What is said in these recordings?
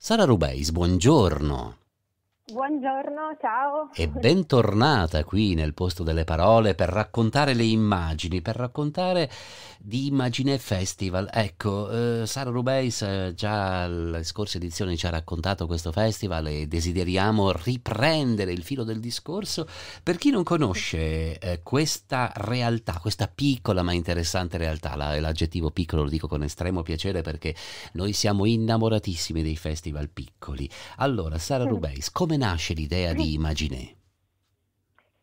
Sara Rubeis, buongiorno. Buongiorno, ciao. E bentornata qui nel posto delle parole per raccontare le immagini, per raccontare di Immagine Festival. Ecco, eh, Sara Rubeis eh, già la scorsa edizione ci ha raccontato questo festival e desideriamo riprendere il filo del discorso. Per chi non conosce eh, questa realtà, questa piccola ma interessante realtà, la, l'aggettivo piccolo lo dico con estremo piacere perché noi siamo innamoratissimi dei festival piccoli. Allora, Sara mm. Rubeis, come nasce l'idea di Imaginé?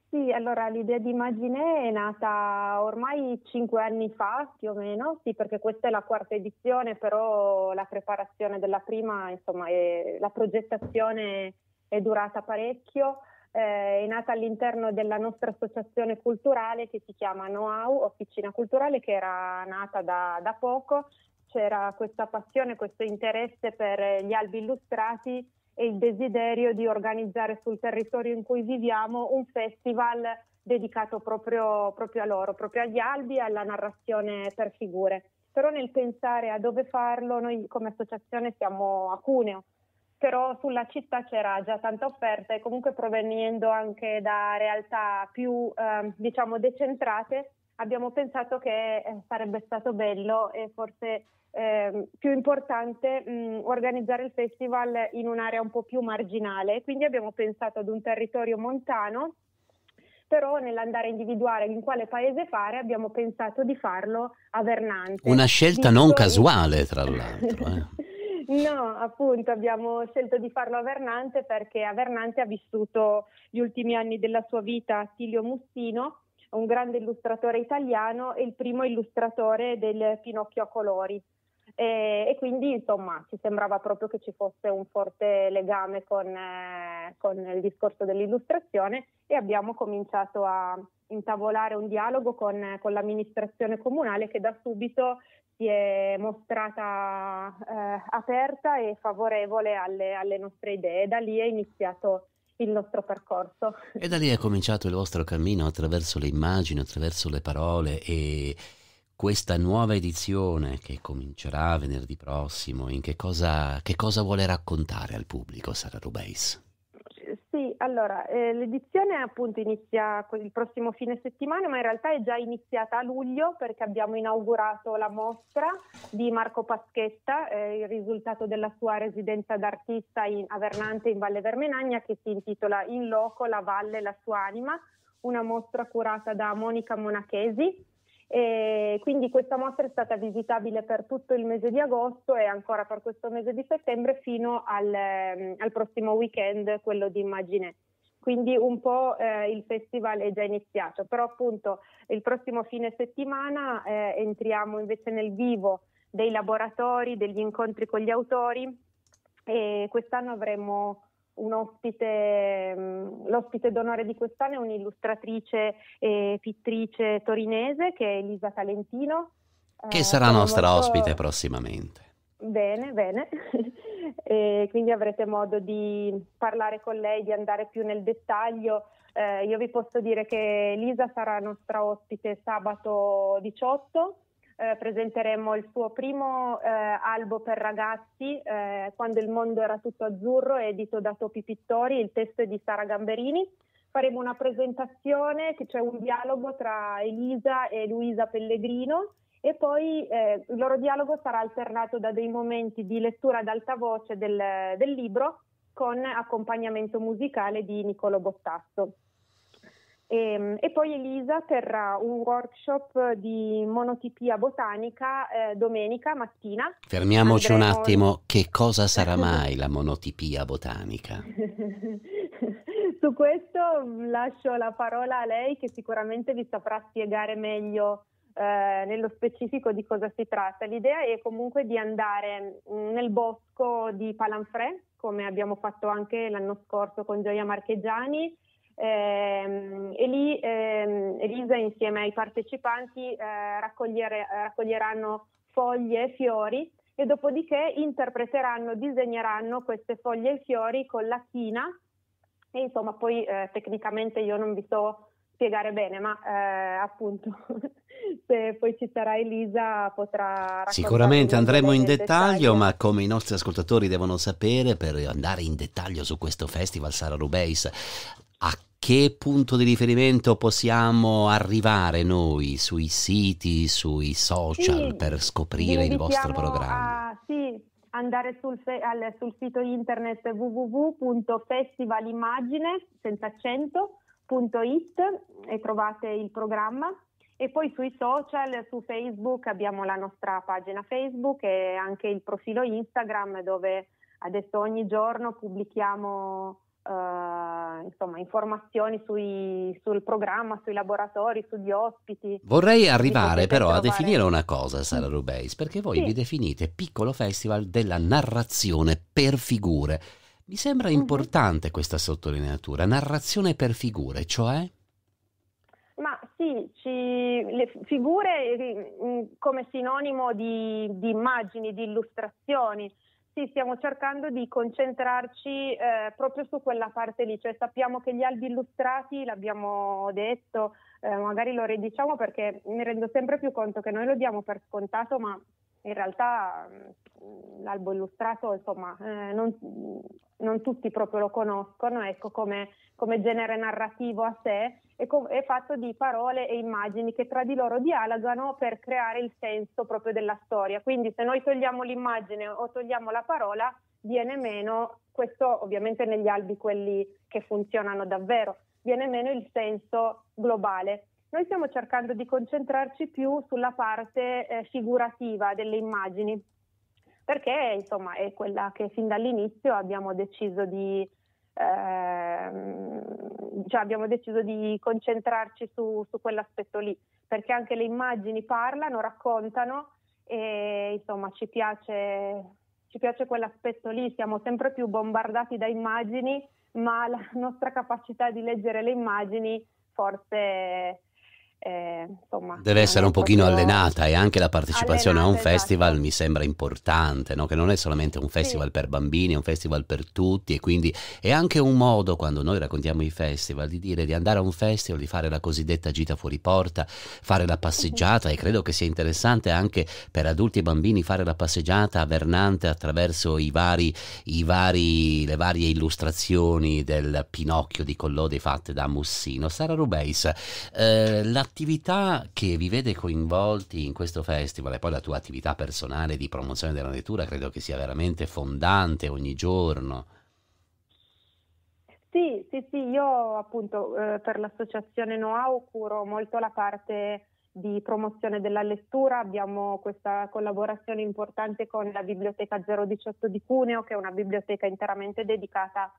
Sì, allora l'idea di Imaginé è nata ormai cinque anni fa più o meno, sì perché questa è la quarta edizione, però la preparazione della prima, insomma, è, la progettazione è durata parecchio. Eh, è nata all'interno della nostra associazione culturale che si chiama Know-how, Officina Culturale, che era nata da, da poco. C'era questa passione, questo interesse per gli albi illustrati e il desiderio di organizzare sul territorio in cui viviamo un festival dedicato proprio, proprio a loro, proprio agli albi e alla narrazione per figure. Però nel pensare a dove farlo, noi come associazione siamo a Cuneo, però sulla città c'era già tanta offerta e comunque provenendo anche da realtà più eh, diciamo decentrate abbiamo pensato che eh, sarebbe stato bello e forse eh, più importante mh, organizzare il festival in un'area un po' più marginale, quindi abbiamo pensato ad un territorio montano, però nell'andare a individuare in quale paese fare abbiamo pensato di farlo a Vernante. Una scelta non casuale, tra l'altro. Eh. No, appunto, abbiamo scelto di farlo a Vernante perché a Vernante ha vissuto gli ultimi anni della sua vita Attilio Mustino, un grande illustratore italiano e il primo illustratore del Pinocchio a colori. E, e quindi insomma ci sembrava proprio che ci fosse un forte legame con, eh, con il discorso dell'illustrazione e abbiamo cominciato a intavolare un dialogo con, con l'amministrazione comunale che da subito si è mostrata eh, aperta e favorevole alle, alle nostre idee. Da lì è iniziato il nostro percorso. E da lì è cominciato il vostro cammino attraverso le immagini, attraverso le parole e questa nuova edizione che comincerà venerdì prossimo, in che cosa, che cosa vuole raccontare al pubblico Sara Rubeis? allora eh, l'edizione appunto inizia il prossimo fine settimana, ma in realtà è già iniziata a luglio perché abbiamo inaugurato la mostra di Marco Paschetta, eh, il risultato della sua residenza d'artista in, a Vernante in Valle Vermenagna che si intitola In loco, la valle, la sua anima, una mostra curata da Monica Monachesi e quindi questa mostra è stata visitabile per tutto il mese di agosto e ancora per questo mese di settembre fino al, ehm, al prossimo weekend, quello di Immagine. Quindi un po' eh, il festival è già iniziato, però appunto il prossimo fine settimana eh, entriamo invece nel vivo dei laboratori, degli incontri con gli autori e quest'anno avremo un Ospite, mm, l'ospite d'onore di quest'anno è un'illustratrice e pittrice torinese che è Elisa Talentino. Che eh, sarà nostra molto... ospite prossimamente. Bene, bene. quindi avrete modo di parlare con lei, di andare più nel dettaglio. Eh, io vi posso dire che Elisa sarà nostra ospite sabato 18 eh, presenteremo il suo primo eh, albo per ragazzi, eh, Quando il mondo era tutto azzurro, edito da Topi Pittori, il testo è di Sara Gamberini. Faremo una presentazione, che c'è un dialogo tra Elisa e Luisa Pellegrino e poi eh, il loro dialogo sarà alternato da dei momenti di lettura ad alta voce del, del libro con accompagnamento musicale di Nicolo Bottasso. E, ehm, e, poi Elisa terrà un workshop di monotipia botanica eh, domenica mattina. Fermiamoci Andremo... un attimo, che cosa sarà mai la monotipia botanica? Su questo lascio la parola a lei che sicuramente vi saprà spiegare meglio eh, nello specifico di cosa si tratta. L'idea è comunque di andare mm, nel bosco di Palanfrè, come abbiamo fatto anche l'anno scorso con Gioia Marchegiani Ehm, e lì ehm, Elisa insieme ai partecipanti eh, raccoglieranno foglie e fiori e dopodiché interpreteranno, disegneranno queste foglie e fiori con la china e insomma poi eh, tecnicamente io non vi so spiegare bene, ma eh, appunto se poi ci sarà Elisa potrà... Sicuramente andremo in dettaglio, dettagli. ma come i nostri ascoltatori devono sapere, per andare in dettaglio su questo festival Sara Rubeis, a che punto di riferimento possiamo arrivare noi sui siti, sui social sì, per scoprire il vostro programma? A, sì, andare sul, fe- al, sul sito internet www.festivalimmagine senza accento.it e trovate il programma. E poi sui social, su Facebook abbiamo la nostra pagina Facebook e anche il profilo Instagram dove adesso ogni giorno pubblichiamo eh, insomma, informazioni sui, sul programma, sui laboratori, sugli ospiti. Vorrei arrivare però trovare... a definire una cosa, Sara Rubeis, perché voi sì. vi definite piccolo festival della narrazione per figure. Mi sembra mhm. importante uh-huh. questa sottolineatura, narrazione per figure, cioè? Ma sì, ci, le figure mm, come sinonimo di, di immagini, di illustrazioni, sì, stiamo cercando di concentrarci eh, proprio su quella parte lì, cioè sappiamo che gli albi illustrati, l'abbiamo detto, eh, magari lo ridiciamo perché mi rendo sempre più conto che noi lo diamo per scontato, ma in realtà l'albo mm, illustrato insomma, eh, non, non, tutti proprio lo conoscono ecco, come, come, genere narrativo a sé è, co- è, fatto di parole e immagini che tra di loro dialogano per creare il senso proprio della storia quindi se noi togliamo l'immagine o togliamo la parola viene meno questo ovviamente negli albi quelli che funzionano davvero viene meno il senso globale noi stiamo cercando di concentrarci più sulla parte eh, figurativa delle immagini, perché insomma è quella che fin dall'inizio abbiamo deciso di, ehm, cioè abbiamo deciso di concentrarci su, su quell'aspetto lì, perché anche le immagini parlano, raccontano e insomma ci piace, ci piace quell'aspetto lì, siamo sempre più bombardati da immagini, ma la nostra capacità di leggere le immagini forse eh, insomma... Deve essere un pochino allenata e anche la partecipazione allenata, a un esatto. festival mi sembra importante, no? che non è solamente un festival sì. per bambini, è un festival per tutti e quindi è anche un modo quando noi raccontiamo i festival di dire di andare a un festival, di fare la cosiddetta gita fuori porta, fare la passeggiata e credo che sia interessante anche per adulti e bambini fare la passeggiata a Vernante attraverso i vari, i vari, le varie illustrazioni del Pinocchio di Collodi fatte da Mussino. Sara Rubeis, eh, la l'attività che vi vede coinvolti in questo festival e poi la tua attività personale di promozione della lettura credo che sia veramente fondante ogni giorno. Sì, sì, sì, io appunto eh, per l'associazione Know-how curo molto la parte di promozione della lettura, abbiamo questa collaborazione importante con la Biblioteca 018 di Cuneo, che è una biblioteca interamente dedicata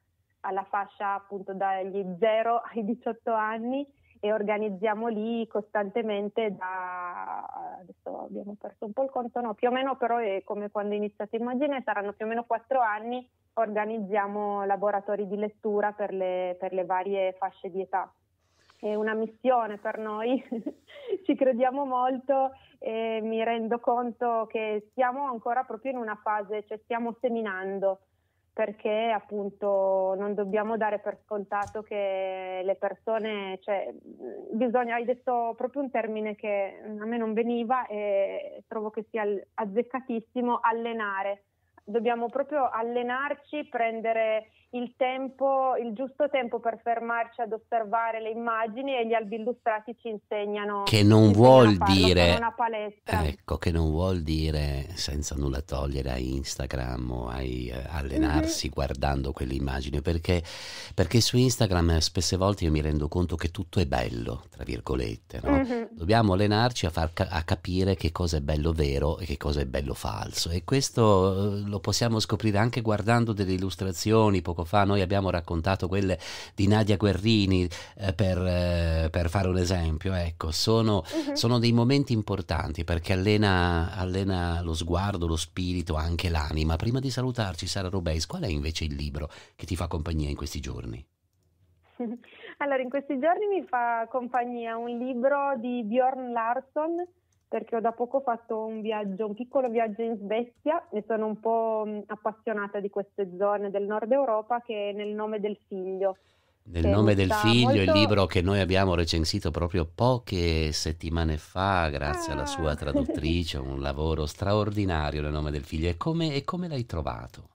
alla fascia appunto dagli 0 ai 18 anni e organizziamo lì costantemente da, adesso abbiamo perso un po' il conto, no, più o meno però è come quando è iniziato Immagine, saranno più o meno quattro anni, organizziamo laboratori di lettura per le, per le varie fasce di età è una missione per noi, ci crediamo molto e mi rendo conto che siamo ancora proprio in una fase, cioè stiamo seminando perché appunto non dobbiamo dare per scontato che le persone, cioè bisogna, hai detto proprio un termine che a me non veniva e trovo che sia azzeccatissimo, allenare. Dobbiamo proprio allenarci, prendere il, tempo, il giusto tempo per fermarci ad osservare le immagini e gli albi illustrati ci insegnano che non vuol dire una palestra. Eh, ecco che non vuol dire senza nulla togliere a Instagram o ai, eh, allenarsi mm-hmm. guardando quell'immagine perché, perché, su Instagram eh, spesse volte io mi rendo conto che tutto è bello tra virgolette no? mm-hmm. dobbiamo allenarci a, far, a capire che cosa è bello vero e che cosa è bello falso e questo lo possiamo scoprire anche guardando delle illustrazioni poco fa noi abbiamo raccontato quelle di Nadia Guerrini eh, per, eh, per, fare un esempio, ecco, sono, uh mhm. -huh. sono dei momenti importanti perché allena, allena, lo sguardo, lo spirito, anche l'anima. Prima di salutarci Sara Robeis, qual è invece il libro che ti fa compagnia in questi giorni? Allora, in questi giorni mi fa compagnia un libro di Bjorn Larsson perché ho da poco fatto un viaggio, un piccolo viaggio in Svezia e sono un po' mm, appassionata di queste zone del nord Europa che è nel nome del figlio. Nel nome del figlio, molto... il libro che noi abbiamo recensito proprio poche settimane fa, grazie ah. alla sua traduttrice, un lavoro straordinario nel nome del figlio. E come, e come l'hai trovato?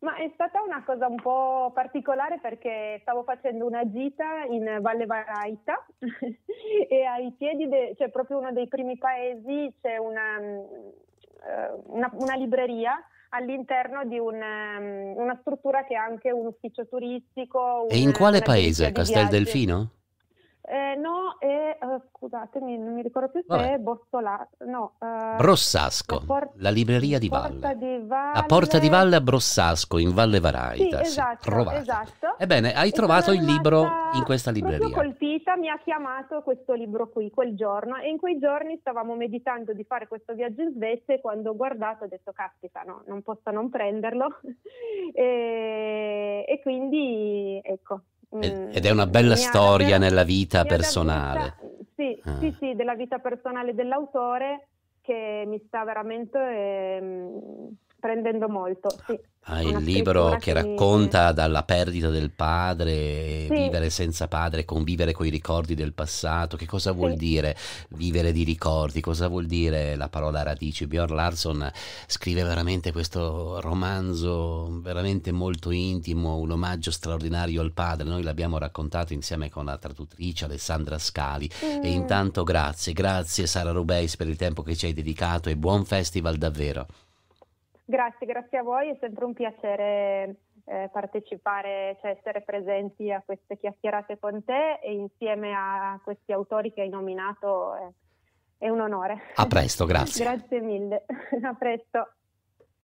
Ma è stata una cosa un po' particolare perché stavo facendo una gita in Valle Varaita e ai piedi, de- cioè proprio uno dei primi paesi, c'è una, eh, una, una libreria all'interno di un, ehm, una struttura che è anche un ufficio turistico. Un, e in quale paese? Castel Delfino? Eh, no, è, eh, scusatemi, non mi ricordo più se Vabbè. è Bossolasco. No, eh, Brossasco, la, por- la, libreria di Valle. Porta di Valle. A Porta di Valle a Brossasco, in Valle Varaita. Sì, esatto, esatto. Ebbene, hai trovato il libro in questa libreria. Sono colpita, mi ha chiamato questo libro qui quel giorno e in quei giorni stavamo meditando di fare questo viaggio in Svezia e quando ho guardato ho detto caspita, no, non posso non prenderlo. e, e quindi ecco, Mm, ed è una bella storia vero, nella vita personale. sì, ah. sì, sì, della vita personale dell'autore che mi sta veramente... Eh, prendendo molto. Sì. Ah, il libro che, che racconta dalla perdita del padre, sì. vivere senza padre, convivere con i ricordi del passato, che cosa vuol dire vivere di ricordi, cosa vuol dire la parola radici? Bjorn Larson scrive veramente questo romanzo veramente molto intimo, un omaggio straordinario al padre, noi l'abbiamo raccontato insieme con la traduttrice Alessandra Scali mm. e intanto grazie, grazie Sara Rubeis per il tempo che ci hai dedicato e buon festival davvero. Grazie, grazie a voi, è sempre un piacere eh, partecipare, cioè essere presenti a queste chiacchierate con te e insieme a questi autori che hai nominato è, eh, è un onore. A presto, grazie. grazie mille, a presto.